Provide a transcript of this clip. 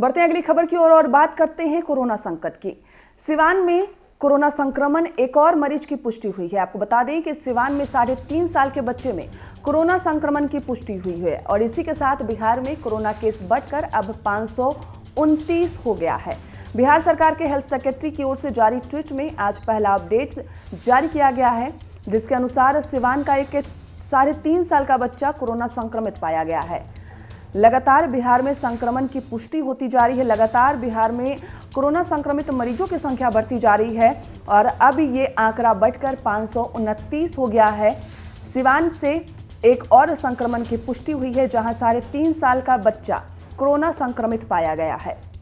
बढ़ते हैं अगली खबर की ओर और, और बात करते हैं कोरोना संकट की सिवान में कोरोना संक्रमण एक और मरीज की पुष्टि हुई है आपको बता दें कि सिवान में साढ़े तीन साल के बच्चे में कोरोना संक्रमण की पुष्टि हुई है और इसी के साथ बिहार में कोरोना केस बढ़कर अब पाँच हो गया है बिहार सरकार के हेल्थ सेक्रेटरी की ओर से जारी ट्वीट में आज पहला अपडेट जारी किया गया है जिसके अनुसार सिवान का एक साढ़े तीन साल का बच्चा कोरोना संक्रमित पाया गया है लगातार बिहार में संक्रमण की पुष्टि होती जा रही है लगातार बिहार में कोरोना संक्रमित मरीजों की संख्या बढ़ती जा रही है और अब ये आंकड़ा बढ़कर पाँच हो गया है सिवान से एक और संक्रमण की पुष्टि हुई है जहां साढ़े तीन साल का बच्चा कोरोना संक्रमित पाया गया है